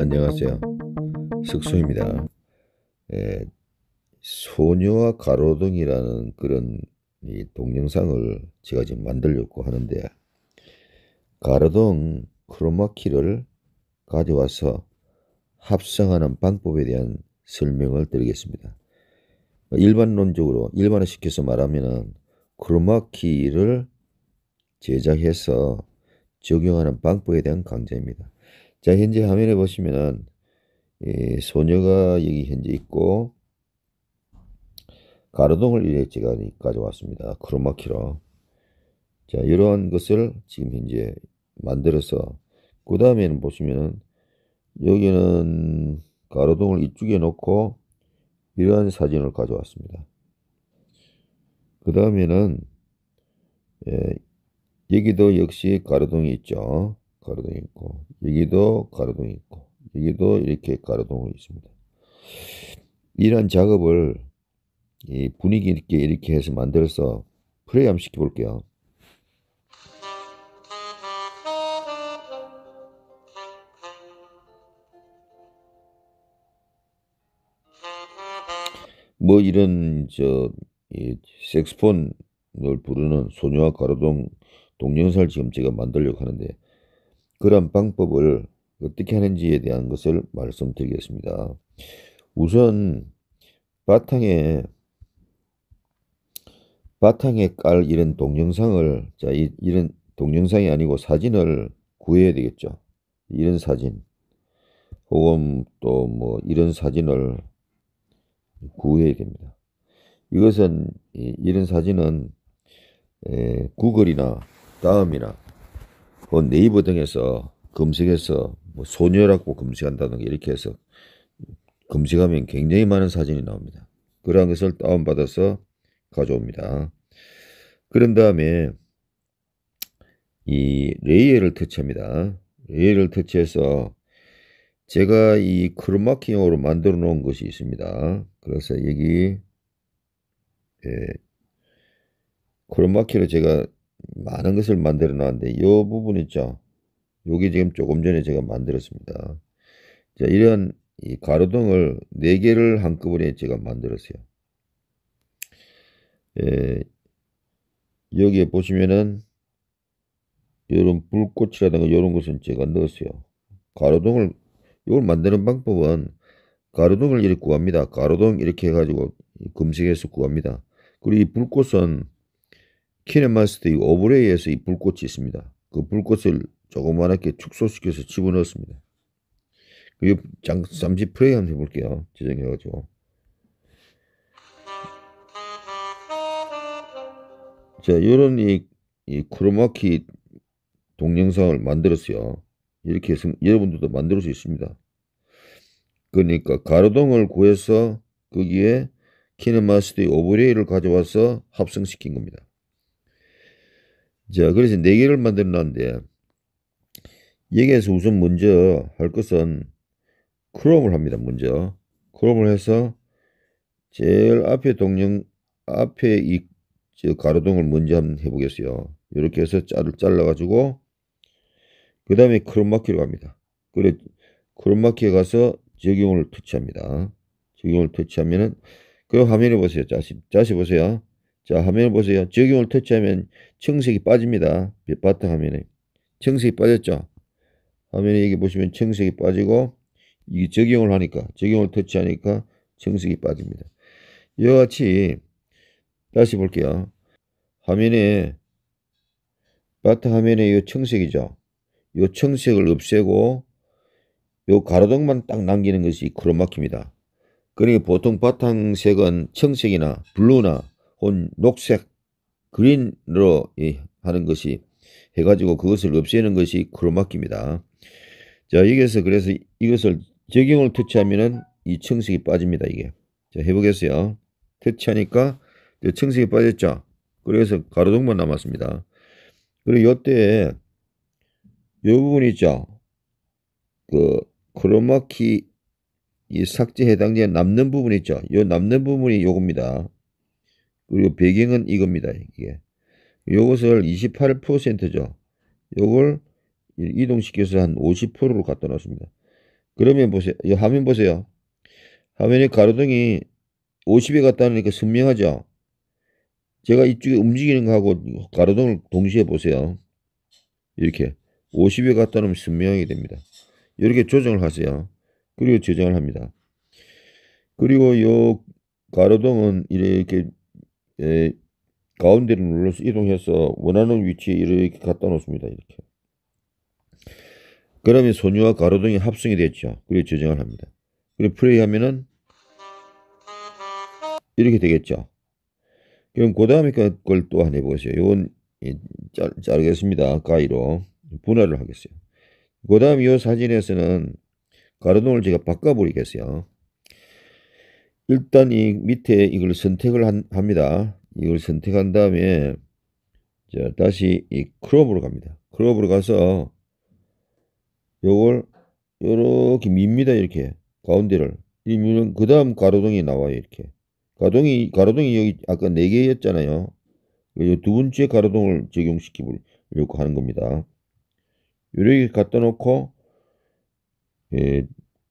안녕하세요. 석수입니다. 예, 소녀와 가로등이라는 그런 이 동영상을 제가 지금 만들려고 하는데 가로등 크로마키를 가져와서 합성하는 방법에 대한 설명을 드리겠습니다. 일반론적으로 일반화 시켜서 말하면 크로마키를 제작해서 적용하는 방법에 대한 강좌입니다. 자, 현재 화면에 보시면은, 예, 소녀가 여기 현재 있고, 가로등을 이래 제가 가져왔습니다. 크로마키로. 자, 이러한 것을 지금 현재 만들어서, 그 다음에는 보시면은, 여기는 가로등을 이쪽에 놓고, 이러한 사진을 가져왔습니다. 그 다음에는, 예, 여기도 역시 가로등이 있죠. 가로등이 있고 여기도 가로등이 있고 여기도 이렇게 가로등으로 있습니다. 이런 작업을 분위기 있게 이렇게 해서 만들어서 플레이 한번 시켜볼게요. 뭐 이런 저이섹스폰을 부르는 소녀와 가로등 동영상을 지금 제가 만들려고 하는데 그런 방법을 어떻게 하는지에 대한 것을 말씀드리겠습니다. 우선 바탕에 바탕에 깔 이런 동영상을 자 이, 이런 동영상이 아니고 사진을 구해야 되겠죠. 이런 사진 혹은 또뭐 이런 사진을 구해야 됩니다. 이것은 이런 사진은 에, 구글이나 다음이나 어, 네이버 등에서 검색해서 뭐 소녀라고 검색한다든가 이렇게 해서 검색하면 굉장히 많은 사진이 나옵니다. 그러한 것을 다운받아서 가져옵니다. 그런 다음에 이 레이어를 터치합니다. 레이어를 터치해서 제가 이 크로마킹으로 만들어 놓은 것이 있습니다. 그래서 여기 예, 크로마키로 제가 많은 것을 만들어 놨는데 이 부분 있죠. 여기 지금 조금 전에 제가 만들었습니다. 자, 이런 이 가로등을 4개를 한꺼번에 제가 만들었어요. 예, 여기에 보시면은 이런 불꽃이라든가 이런 것은 제가 넣었어요. 가로등을 이걸 만드는 방법은 가로등을 이렇게 구합니다. 가로등 이렇게 해가지고 검색해서 구합니다. 그리고 이 불꽃은 키네마스터이 오브레이에서 이 불꽃이 있습니다. 그 불꽃을 조그맣게 축소시켜서 집어넣었습니다. 그리고 잠, 잠시 플레이 한번 해볼게요. 지정해가지고. 자, 요런 이, 이 크로마키 동영상을 만들었어요. 이렇게 해서 여러분들도 만들 수 있습니다. 그러니까 가로등을 구해서 거기에 키네마스터의 오브레이를 가져와서 합성시킨 겁니다. 자, 그래서 네 개를 만들어놨는데, 여기에서 우선 먼저 할 것은 크롬을 합니다. 먼저 크롬을 해서 제일 앞에 동영 앞에 이 가로등을 먼저 한번 해보겠어요. 이렇게 해서 자를 잘라가지고 그 다음에 크롬마키로 갑니다. 그래 크롬마키에 가서 적용을 터치합니다. 적용을 터치하면은 그 화면에 보세요. 자 자시 보세요. 자 화면을 보세요. 적용을 터치하면 청색이 빠집니다. 바탕 화면에 청색이 빠졌죠. 화면에 여기 보시면 청색이 빠지고 이게 적용을 하니까 적용을 터치하니까 청색이 빠집니다. 이와 같이 다시 볼게요. 화면에 바탕 화면에 이 청색이죠. 이 청색을 없애고 이 가로등만 딱 남기는 것이 크로마키입니다. 그러니 까 보통 바탕색은 청색이나 블루나 온 녹색 그린으로 하는 것이 해가지고 그것을 없애는 것이 크로마키입니다. 자 여기에서 그래서 이것을 적용을 터치하면은 이 청색이 빠집니다 이게 자 해보겠어요 터치하니까 청색이 빠졌죠 그래서 가로등만 남았습니다 그리고 요때 요 부분 있죠 그 크로마키 이 삭제 해당되는 남는 부분 있죠 요 남는 부분이 요겁니다 그리고 배경은 이겁니다. 이게. 요것을 28%죠. 요걸 이동시켜서 한 50%로 갖다 놨습니다. 그러면 보세요. 이 화면 보세요. 화면에 가로등이 50에 갖다 놓으니까 선명하죠. 제가 이쪽에 움직이는 거하고 가로등을 동시에 보세요. 이렇게 50에 갖다 놓으면 선명하게 됩니다. 이렇게 조정을 하세요. 그리고 저장을 합니다. 그리고 요 가로등은 이렇게 에, 예, 가운데를 눌러서 이동해서 원하는 위치에 이렇게 갖다 놓습니다. 이렇게. 그러면 소녀와 가로등이 합성이 됐죠. 그리고 저장을 합니다. 그리고 플레이 하면은 이렇게 되겠죠. 그럼 그 다음에 그 걸또 한 해보세요. 이건 자, 자르겠습니다. 가위로 분할을 하겠어요. 그 다음 이 사진에서는 가로등을 제가 바꿔버리겠어요. 일단 이 밑에 이걸 선택을 한, 합니다. 이걸 선택한 다음에 자, 다시 이 크롭으로 갑니다. 크롭으로 가서 요걸 요렇게 밉니다. 이렇게 가운데를 이면 그 다음 가로등이 나와요. 이렇게 가동이 가로등이 여기 아까 4개였잖아요. 두 번째 가로등을 적용시키려고 하는 겁니다. 요렇게 갖다 놓고 예,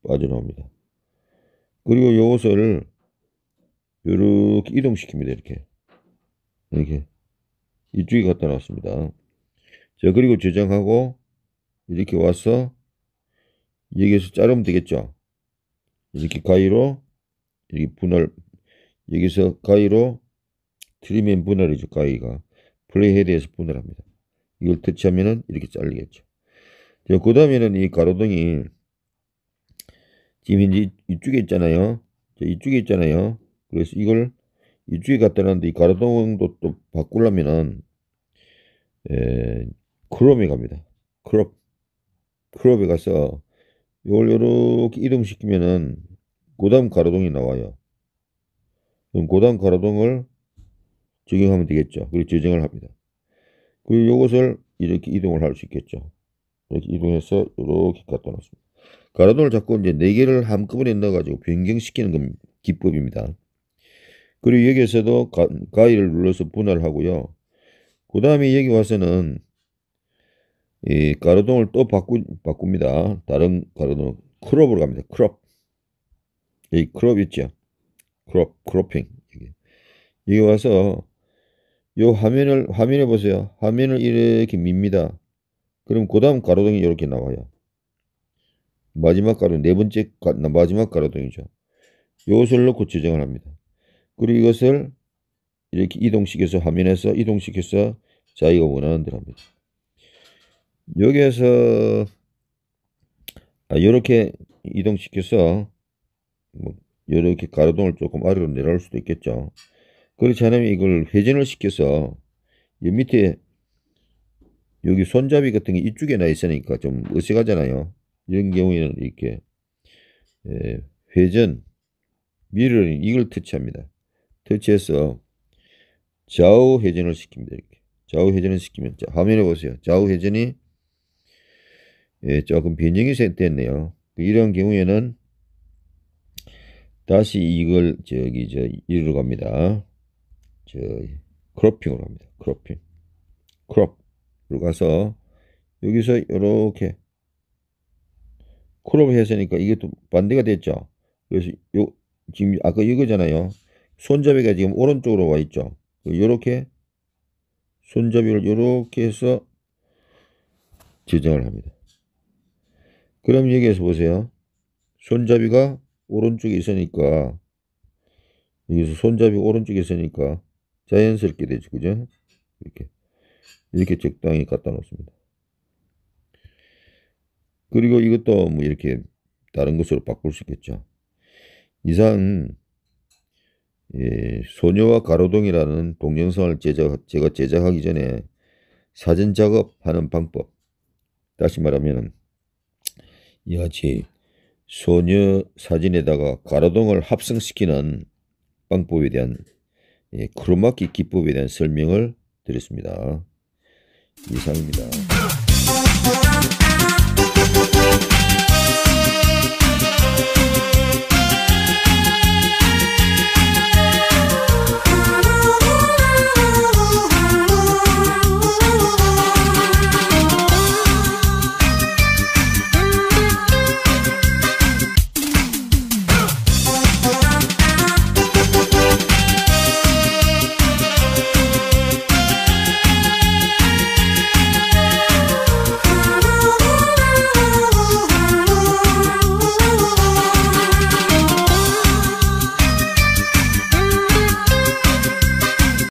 빠져나옵니다. 그리고 요것을 이렇게 이동시킵니다. 이렇게. 이렇게. 이쪽에 갖다 놨습니다. 자, 그리고 저장하고 이렇게 와서 여기에서 자르면 되겠죠. 이렇게 가위로 이렇게 분할 여기서 가위로 트리맨 분할이죠. 가위가 플레이헤드에서 분할합니다. 이걸 터치하면은 이렇게 잘리겠죠. 자, 그 다음에는 이 가로등이 지금 현재 이쪽에 있잖아요. 자, 이쪽에 있잖아요. 그래서 이걸 이쪽에 갖다 놨는데 이 가로등도 또 바꾸려면은 에, 크롬에 갑니다. 크롭 크롭에 가서 이걸 이렇게 이동시키면은 고담 가로등이 나와요. 그럼 고담 가로등을 적용하면 되겠죠. 그리고 재정을 합니다. 그리고 이것을 이렇게 이동을 할 수 있겠죠. 이렇게 이동해서 이렇게 갖다 놨습니다. 가로등을 자꾸 이제 4 개를 한꺼번에 넣어가지고 변경시키는 기법입니다. 그리고 여기에서도 가, 위를 눌러서 분할하고요. 그 다음에 여기 와서는 이 가로등을 또 바꾸, 바꿉니다. 다른 가로등 크롭으로 갑니다. 크롭. 이 크롭 있죠? 크롭, 크롭핑. 여기, 여기 와서 이 화면을, 화면에 보세요. 화면을 이렇게 밉니다. 그럼 그 다음 가로등이 이렇게 나와요. 마지막 가로등, 네 번째, 가, 마지막 가로등이죠. 요것을 넣고 지정을 합니다. 그리고 이것을 이렇게 이동시켜서 화면에서 이동시켜서 자기가 원하는 대로 합니다. 여기에서 아, 이렇게 이동시켜서 뭐 이렇게 가로등을 조금 아래로 내려올 수도 있겠죠. 그렇지 않으면 이걸 회전을 시켜서 이 밑에 여기 손잡이 같은 게 이쪽에 나 있으니까 좀 어색하잖아요. 이런 경우에는 이렇게 예, 회전 미러링 이걸 터치합니다. 터치해서 좌우 회전을 시킵니다. 이렇게. 좌우 회전을 시키면 자, 화면에 보세요. 좌우 회전이 예, 조금 변형이 됐네요. 그 이런 경우에는 다시 이걸 저기 저 이리로 갑니다. 저 크로핑으로 갑니다. 크로핑. 크롭으로 가서 여기서 이렇게 크롭 했으니까 이게 또 반대가 됐죠. 그래서 요 지금 아까 이거잖아요. 손잡이가 지금 오른쪽으로 와 있죠. 이렇게 손잡이를 이렇게 해서 지정을 합니다. 그럼 여기에서 보세요. 손잡이가 오른쪽에 있으니까 여기서 손잡이 오른쪽에 있으니까 자연스럽게 되죠. 그죠? 이렇게 이렇게 적당히 갖다 놓습니다. 그리고 이것도 뭐 이렇게 다른 것으로 바꿀 수 있겠죠. 이상 예, 소녀와 가로동이라는 동영상을 제작, 제가 제작하기 전에 사진 작업하는 방법. 다시 말하면 이같이 소녀 사진에다가 가로동을 합성시키는 방법에 대한 예, 크로마키 기법에 대한 설명을 드렸습니다. 이상입니다.